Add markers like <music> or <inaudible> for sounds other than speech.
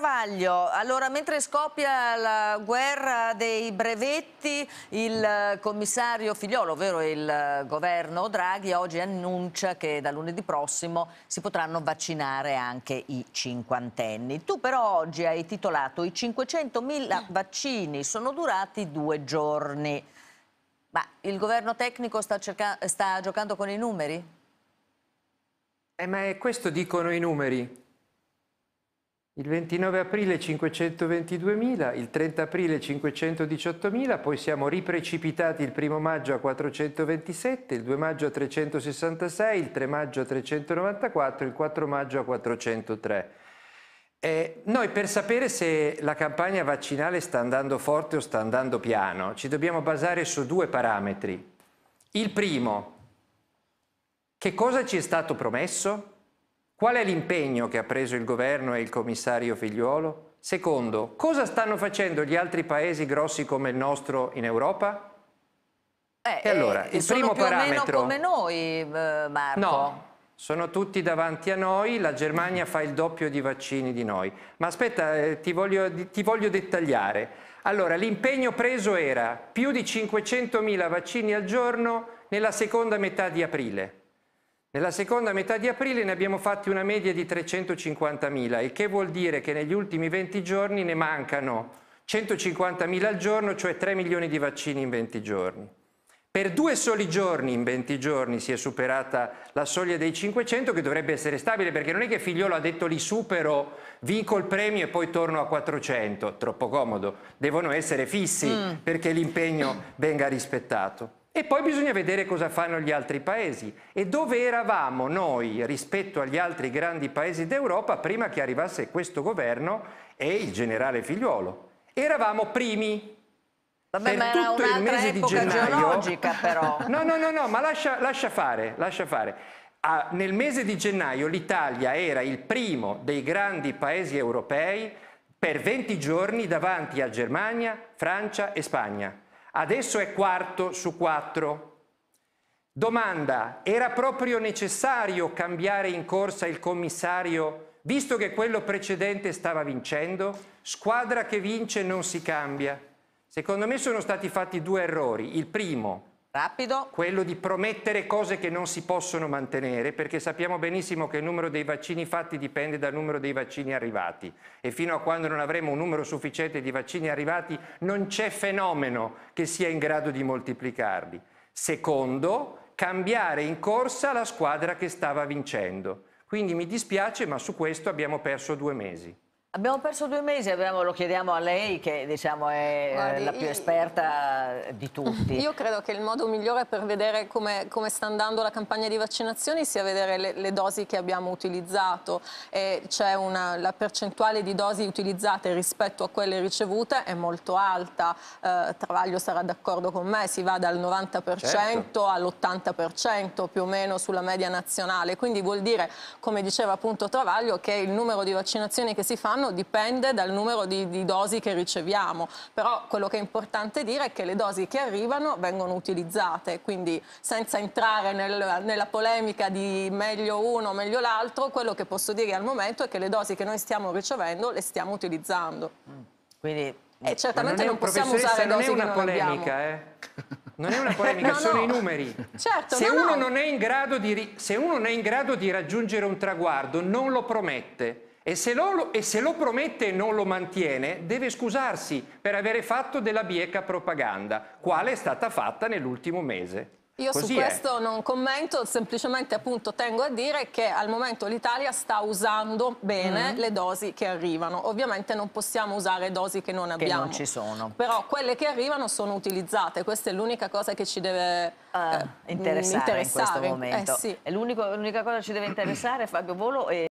Travaglio, allora mentre scoppia la guerra dei brevetti, il eh, commissario Figliolo, ovvero il eh, governo Draghi, oggi annuncia che da lunedì prossimo si potranno vaccinare anche i cinquantenni. Tu però oggi hai titolato i 500.000 mm. vaccini sono durati due giorni. Ma il governo tecnico sta, sta giocando con i numeri? Eh, ma è questo dicono i numeri. Il 29 aprile 522.000, il 30 aprile 518.000, poi siamo riprecipitati il 1 maggio a 427, il 2 maggio a 366, il 3 maggio a 394, il 4 maggio a 403. Eh, noi per sapere se la campagna vaccinale sta andando forte o sta andando piano ci dobbiamo basare su due parametri. Il primo, che cosa ci è stato promesso? Qual è l'impegno che ha preso il governo e il commissario Figliuolo? Secondo, cosa stanno facendo gli altri paesi grossi come il nostro in Europa? Eh, e allora, eh, il primo parametro... o meno come noi, eh, Marco. No, sono tutti davanti a noi, la Germania fa il doppio di vaccini di noi. Ma aspetta, eh, ti, voglio, ti voglio dettagliare. Allora, l'impegno preso era più di 500.000 vaccini al giorno nella seconda metà di aprile. Nella seconda metà di aprile ne abbiamo fatti una media di 350.000, il che vuol dire che negli ultimi 20 giorni ne mancano 150.000 al giorno, cioè 3 milioni di vaccini in 20 giorni. Per due soli giorni in 20 giorni si è superata la soglia dei 500 che dovrebbe essere stabile perché non è che Figliolo ha detto li supero, vinco il premio e poi torno a 400, troppo comodo, devono essere fissi mm. perché l'impegno venga rispettato. E poi bisogna vedere cosa fanno gli altri paesi e dove eravamo noi rispetto agli altri grandi paesi d'Europa prima che arrivasse questo governo e il generale Figliuolo. Eravamo primi. Vabbè, per tutto il mese di gennaio. geologica però. <laughs> No, no, no, no, ma lascia, lascia fare, lascia fare. Ah, nel mese di gennaio l'Italia era il primo dei grandi paesi europei per 20 giorni davanti a Germania, Francia e Spagna adesso è quarto su quattro. Domanda, era proprio necessario cambiare in corsa il commissario visto che quello precedente stava vincendo? Squadra che vince non si cambia. Secondo me sono stati fatti due errori. Il primo, Rapido. Quello di promettere cose che non si possono mantenere perché sappiamo benissimo che il numero dei vaccini fatti dipende dal numero dei vaccini arrivati e fino a quando non avremo un numero sufficiente di vaccini arrivati non c'è fenomeno che sia in grado di moltiplicarli. Secondo, cambiare in corsa la squadra che stava vincendo. Quindi mi dispiace ma su questo abbiamo perso due mesi. Abbiamo perso due mesi, abbiamo, lo chiediamo a lei che diciamo, è eh, Guardi, la più io... esperta di tutti. <laughs> Io credo che il modo migliore per vedere come, come sta andando la campagna di vaccinazioni sia vedere le, le dosi che abbiamo utilizzato. C'è la percentuale di dosi utilizzate rispetto a quelle ricevute è molto alta. Eh, Travaglio sarà d'accordo con me, si va dal 90% certo. all'80% più o meno sulla media nazionale. Quindi vuol dire, come diceva appunto Travaglio, che il numero di vaccinazioni che si fanno mano dipende dal numero di, di dosi che riceviamo, però quello che è importante dire è che le dosi che arrivano vengono utilizzate, quindi senza entrare nel, nella polemica di meglio uno, o meglio l'altro, quello che posso dire al momento è che le dosi che noi stiamo ricevendo le stiamo utilizzando. Mm. Quindi... E eh, certamente non, non possiamo usare dosi non è una polemica, eh? Non è una polemica, no, <laughs> no. sono i numeri. Certo, se, no, uno di, se uno non è in grado di raggiungere un traguardo, non lo promette. E se, lo, e se, lo, promette e non lo mantiene, deve scusarsi per avere fatto della bieca propaganda, quale è stata fatta nell'ultimo mese. Io Così su questo è. non commento, semplicemente appunto tengo a dire che al momento l'Italia sta usando bene mm. le dosi che arrivano. Ovviamente non possiamo usare dosi che non abbiamo. Che non ci sono. Però quelle che arrivano sono utilizzate, questa è l'unica cosa che ci deve uh, eh, interessare, interessare, in questo momento. Eh, sì. L'unica cosa che ci deve interessare, Fabio Volo, è